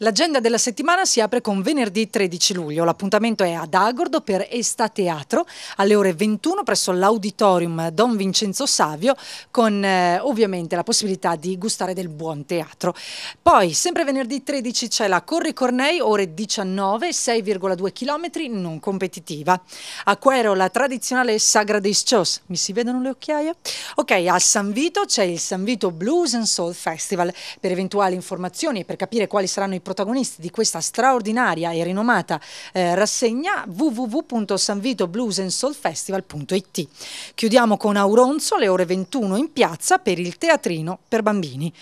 L'agenda della settimana si apre con venerdì 13 luglio. L'appuntamento è ad Agordo per Estateatro alle ore 21 presso l'auditorium Don Vincenzo Savio con eh, ovviamente la possibilità di gustare del buon teatro. Poi sempre venerdì 13 c'è la Corri Cornei ore 19, 6,2 km non competitiva. A Quero la tradizionale Sagra dei Scios. Mi si vedono le occhiaie? Ok, a San Vito c'è il San Vito Blues and Soul Festival. Per eventuali informazioni e per capire quali saranno i protagonisti di questa straordinaria e rinomata eh, rassegna www.sanvitobluesandsoulfestival.it. Chiudiamo con Auronzo le ore 21 in piazza per il teatrino per bambini.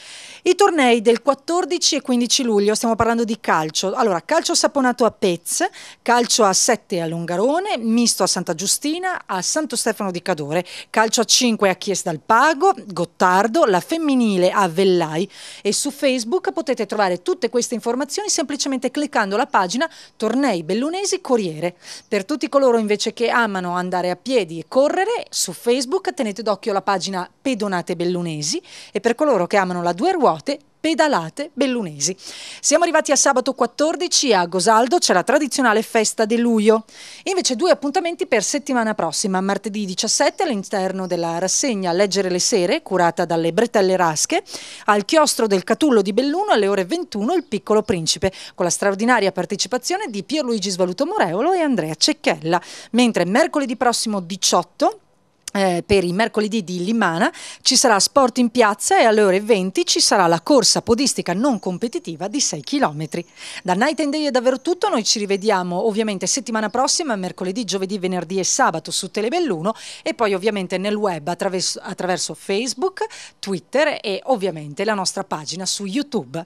I tornei del 14 e 15 luglio, stiamo parlando di calcio. Allora, calcio saponato a Pez, calcio a 7 a Longarone, misto a Santa Giustina, a Santo Stefano di Cadore, calcio a 5 a Chies dal Pago, Gottardo, la femminile a Vellai e su Facebook potete trovare tutte queste informazioni informazioni semplicemente cliccando la pagina Tornei Bellunesi Corriere. Per tutti coloro invece che amano andare a piedi e correre, su Facebook tenete d'occhio la pagina Pedonate Bellunesi e per coloro che amano la due ruote pedalate bellunesi. Siamo arrivati a sabato 14 a Gosaldo, c'è la tradizionale festa del luglio. Invece due appuntamenti per settimana prossima, martedì 17 all'interno della rassegna Leggere le sere, curata dalle Bretelle Rasche, al chiostro del Catullo di Belluno alle ore 21 il Piccolo Principe, con la straordinaria partecipazione di Pierluigi Svaluto Moreolo e Andrea Cecchella, mentre mercoledì prossimo 18 eh, per i mercoledì di Limana ci sarà sport in piazza e alle ore 20 ci sarà la corsa podistica non competitiva di 6 km. Da Night and Day è davvero tutto, noi ci rivediamo ovviamente settimana prossima, mercoledì, giovedì, venerdì e sabato su Telebelluno e poi ovviamente nel web attraverso, attraverso Facebook, Twitter e ovviamente la nostra pagina su YouTube.